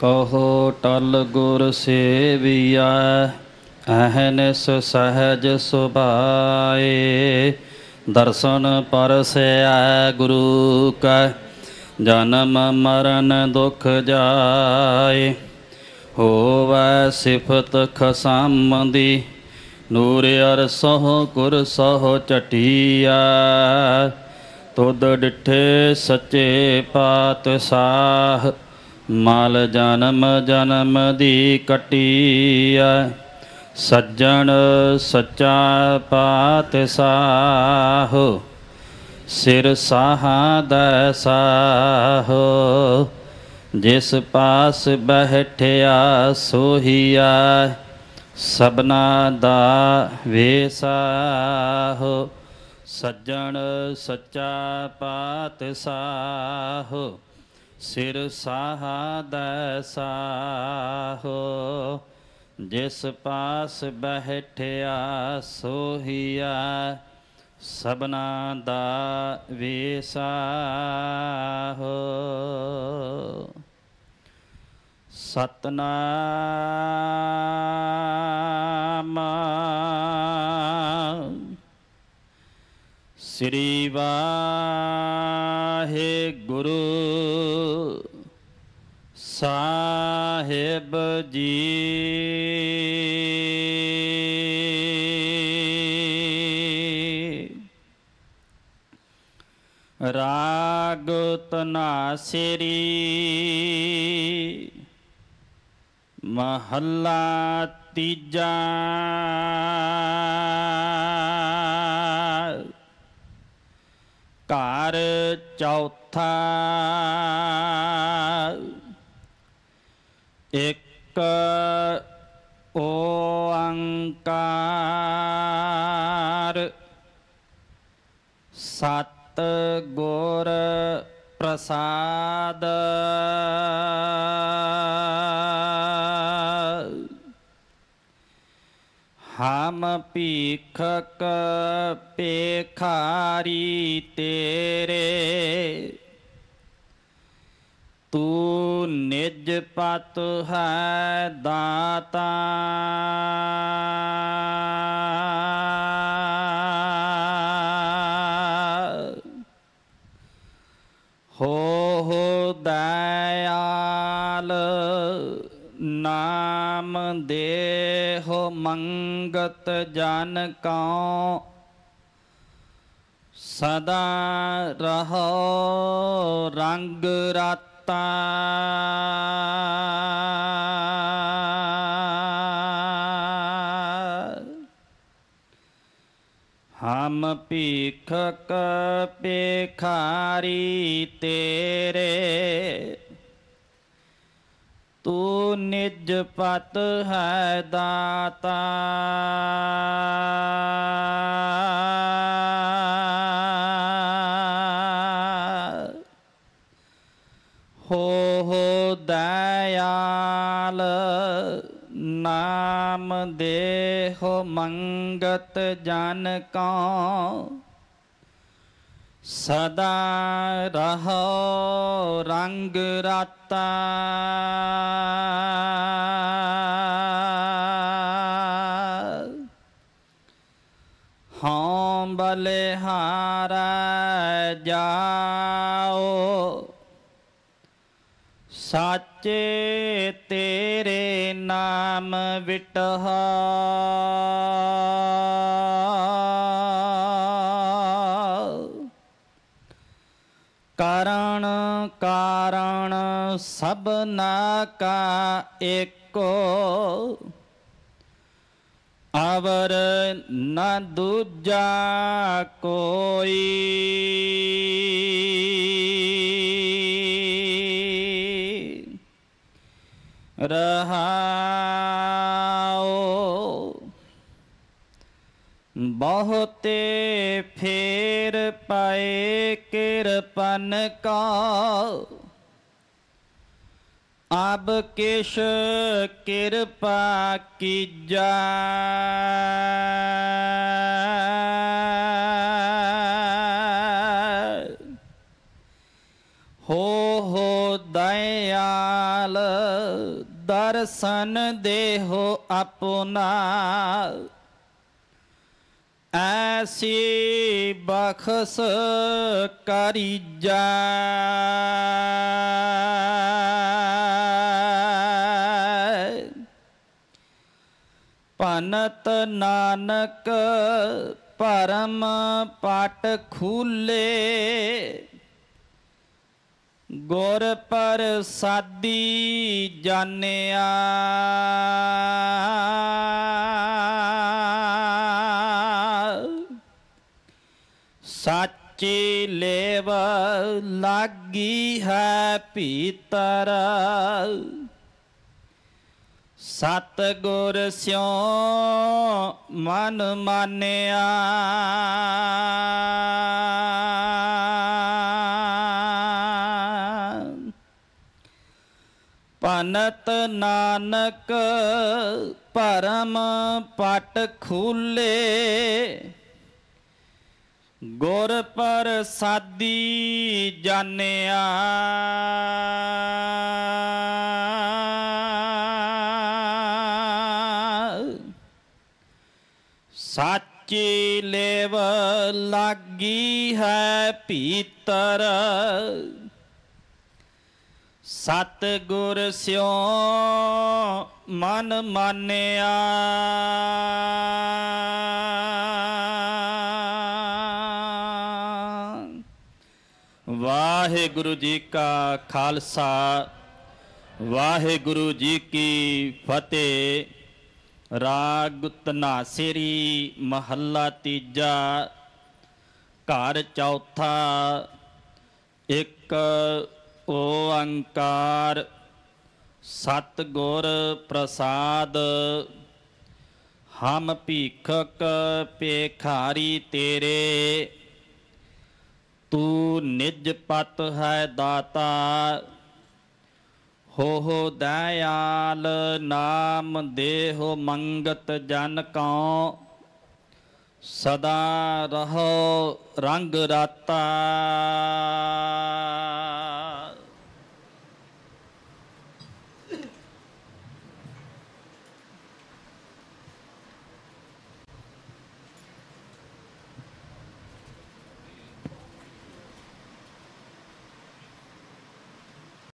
ਕਹੋ ਟਲ ਗੁਰ ਸੇਵਿਆ ਅਹਨਿਸ ਸਹਜ ਸੁਭਾਏ ਦਰਸ਼ਨ ਪਰਸਿਆ ਗੁਰੂ ਕਾ ਜਨਮ ਮਰਨ ਦੁਖ ਜਾਏ ਹੋਵੈ ਸਿਫਤ ਖਸਮ ਦੀ ਨੂਰ ਅਰ ਸੋ ਗੁਰ ਸੋ ਚਟਿਆ ਤੁਦ ਡਿਠੇ ਸੱਚੇ ਸਾਹ ਮਲ ਜਨਮ ਜਨਮ ਦੀ ਕਟੀਐ ਸੱਜਣ ਸੱਚਾ ਪਾਤਸ਼ਾਹੋ ਸਿਰ ਸਾਹਾ ਦੈ ਜਿਸ ਪਾਸ ਬਹਿਠਿਆ ਸੋਹੀਆ ਸਬਨਾ ਦਾ ਵੇਸਾਹੋ ਸੱਜਣ ਸੱਚਾ ਸਾਹੋ ਸਿਰ ਸਾਹਾ ਦੈ ਸਾਹੋ ਜਿਸ ਪਾਸ ਬਹਿਠਿਆ ਸੋਹੀਆ ਸਬਨਾ ਦਾ ਵੇਸਾਹੋ ਸਤਨਾਮ ਸ੍ਰੀ ਵਾਹਿਗੁਰੂ ਸਾਹਿਬ ਜੀ ਰਾਗ ਤਨਾ ਸ੍ਰੀ ਮਹੱਲਾ ਤੀਜਾ ਘਰ ਚੌਥਾ ਇੱਕ ਓੰਕਾਰ ਸਤ ਗੁਰ ਪ੍ਰਸਾਦ มปีขกเปขารีเตเรตูนิจปัตหะดาตา ਹੋ ਹੋ ਦਇਆਲ ਨਾਮ ਦੇਹ ਮੰਗਤ ਕਰਤ ਜਨ ਕਉ ਸਦਾ ਰਹੋ ਰੰਗ ਰਤਾ ਹਮ ਭੀਖਕ ਪੇਖਾਰੀ ਤੇਰੇ ਤੂੰ ਨਿਜ ਪਤ ਹੈ ਦਾਤਾ ਹੋ ਹੋ ਦਇਆਲ ਨਾਮ ਦੇਹ ਮੰਗਤ ਜਨ ਕਾ ਸਦਾ ਰਹੋ ਰੰਗ ਰਾਤਾ ਬਲੇ ਬਲਿਹਾਰ ਜਾਓ ਸੱਚੇ ਤੇਰੇ ਨਾਮ ਵਿਟਹਾ ਕਾਰਣ ਕਾਰਣ ਸਭਨਾ ਕਾ ਏਕੋ ਆਵਰ ਨ ਦੂਜਾ ਕੋਈ ਰਹਾ ਬਹੁਤੇ ਫੇਰ ਪਾਏ ਕਿਰਪਨ ਕਾ ਆਬ ਕਿਸ਼ ਕਿਰਪਾ ਕੀਜਾ ਹੋ ਹੋ ਦਇਆਲ ਦਰਸ਼ਨ ਦੇਹੋ ਆਪਣਾ ਐਸੀ ਬਖਸ ਕਰੀਜਾ ਪਨਤ ਨਾਨਕ ਪਰਮ ਪਟ ਖੂਲੇ ਗੁਰ ਪਰ ਸਾਦੀ ਜਾਣਿਆ ਸੱਚੀ ਲੇਵ ਲਾਗੀ ਹੈ ਪੀਤਰ ਸਤ ਗੁਰ ਸਿਉ ਮਨ ਮਾਨਿਆ ਪਨਤ ਨਾਨਕ ਪਰਮ ਪਟ ਖੂਲੇ ਗੁਰ ਪ੍ਰਸਾਦੀ ਜਾਣਿਆ ਸੱਚੀ ਲੇਵ ਲੱਗੀ ਹੈ ਪੀਤਰ ਸਤ ਗੁਰ ਸਿਉ ਮਨ ਮਾਨਿਆ ਵਾਹਿਗੁਰੂ ਜੀ ਕਾ ਖਾਲਸਾ ਵਾਹਿਗੁਰੂ ਜੀ ਕੀ ਫਤਿਹ ਰਾਗ ਤਨਾਸਰੀ ਮਹੱਲਾ ਤੀਜਾ ਘਰ ਚੌਥਾ ਇੱਕ ਓੰਕਾਰ ਸਤ ਗੁਰ ਪ੍ਰਸਾਦ ਹਮ ਭੀਖਕ ਪੇਖਾਰੀ ਤੇਰੇ ਤੂੰ ਨਿਜ ਪਤ ਹੈ ਦਾਤਾ ਹੋ ਹੋ ਦਇਆਲ ਨਾਮ ਦੇਹੁ ਮੰਗਤ ਜਨ ਕਉ ਸਦਾ ਰਹੋ ਰੰਗ ਰਾਤਾ